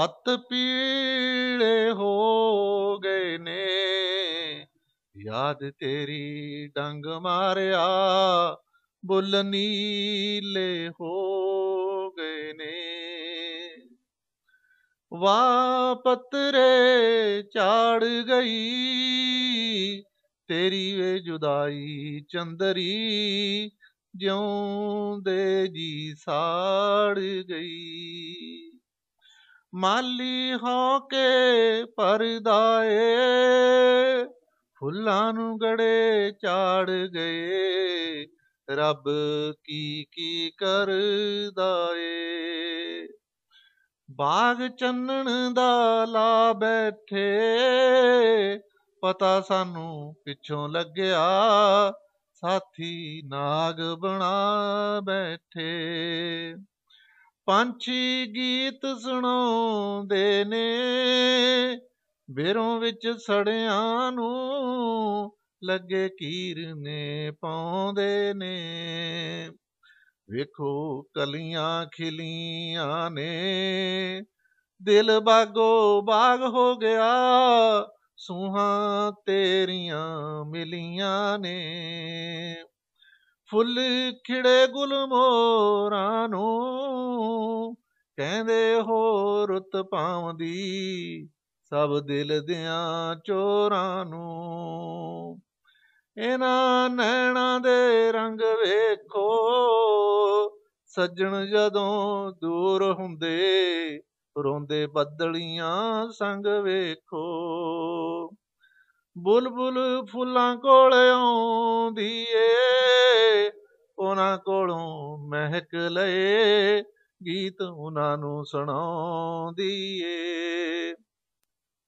ਪਤ ਪੀਲੇ ਹੋ ਗਏ ਨੇ ਯਾਦ ਤੇਰੀ ਡੰਗ ਮਾਰਿਆ ਬੁੱਲ ਨੀਲੇ ਹੋ ਗਏ ਨੇ ਵਾ ਪਤਰੇ ਝਾੜ ਗਈ ਤੇਰੀ ਵੇ ਜੁਦਾਈ ਚੰਦਰੀ ਜਿਉਂਦੇ ਜੀ ਸਾੜ ਗਈ ਮਾਲੀ ਹੋ ਕੇ ਪਰਦਾਏ ਫੁੱਲਾਂ ਨੂੰ ਗੜੇ ਚਾੜ ਗਏ ਰੱਬ ਕੀ ਕੀ ਕਰਦਾ ਏ ਬਾਗ ਚੰਨਣ ਦਾ ਲਾ ਬੈਠੇ ਪਤਾ ਸਾਨੂੰ ਪਿੱਛੋਂ ਲੱਗਿਆ ਸਾਥੀ ਨਾਗ ਬਣਾ ਬੈਠੇ ਪੰਛੀ ਗੀਤ ਸੁਣਾਉਂਦੇ ਨੇ ਬੇਰੋਂ ਵਿੱਚ ਸੜਿਆਂ ਨੂੰ ਲੱਗੇ ਕੀਰਨੇ ਪਾਉਂਦੇ ਨੇ ਵੇਖੋ ਕਲੀਆਂ ਖਿਲੀਆਂ ਨੇ ਦਿਲ ਬਾਗੋ ਬਾਗ ਹੋ ਗਿਆ ਸੁਹਾ ਤੇਰੀਆਂ ਮਿਲੀਆਂ ਨੇ ਫੁੱਲ ਖਿੜੇ ਗੁਲ ਮੋਰਾਂ ਨੂੰ ਕਹਿੰਦੇ ਹੋ ਰੁੱਤ ਪਾਉਂਦੀ ਸਭ ਦਿਲ ਦਿਆਂ ਚੋਰਾਂ ਨੂੰ ਇਹਨਾਂ ਨੈਣਾ ਦੇ ਰੰਗ ਵੇਖੋ ਸੱਜਣ ਜਦੋਂ ਦੂਰ ਹੁੰਦੇ ਰੋਂਦੇ ਬੱਦਲੀਆਂ ਸੰਗ ਵੇਖੋ ਬੁਲਬੁਲ ਫੁੱਲਾਂ ਕੋਲ ਆਉਂਦੀ ਏ ਉਹਨਾਂ ਕੋਲੋਂ ਮਹਿਕ ਲਏ ਗੀਤ ਉਹਨਾਂ ਨੂੰ ਸੁਣਾਉਂਦੀ ਏ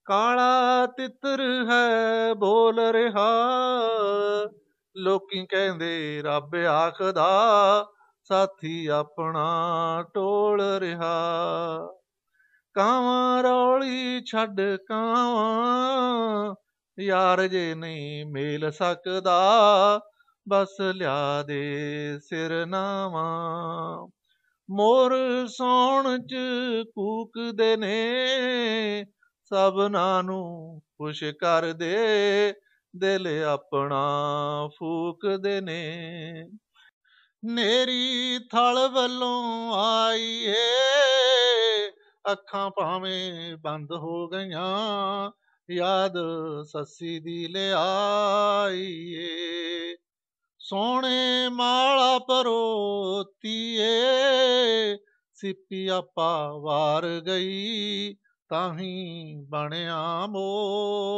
ਕਾਲਾ ਤਿੱਤਰ ਹੈ ਬੋਲ ਰਿਹਾ ਲੋਕੀ ਕਹਿੰਦੇ ਰੱਬ ਆਖਦਾ ਸਾਥੀ ਆਪਣਾ ਟੋਲ ਰਿਹਾ ਕਾਵਾਂ ਰੌਲੀ ਛੱਡ ਕਾਵਾਂ ਯਾਰ ਜੇ ਨਹੀਂ ਮੇਲ ਸਕਦਾ ਬਸ ਲਿਆ ਦੇ ਸਿਰ ਨਾਵਾ ਮੋਰ ਸੌਣ ਚ ਕੂਕਦੇ ਨੇ ਸਭਨਾਂ ਨੂੰ ਖੁਸ਼ ਕਰਦੇ ਦਿਲ ਆਪਣਾ ਫੂਕਦੇ ਨੇ ਨੇਰੀ ਥਲ ਵੱਲੋਂ ਆਈ ਏ ਅੱਖਾਂ ਭਾਵੇਂ ਬੰਦ ਹੋ ਗਈਆਂ ਯਾਦ ਸੱਸੀ ਦੀ ਲਿਆਈਏ ਸੋਹਣੇ ਮਾਲਾ ਪਰੋਤੀਏ ਸਿੱਪੀ ਆਪਾ ਵਾਰ ਗਈ ਤਾਹੀਂ ਬਣਿਆ ਮੋਤੀਏ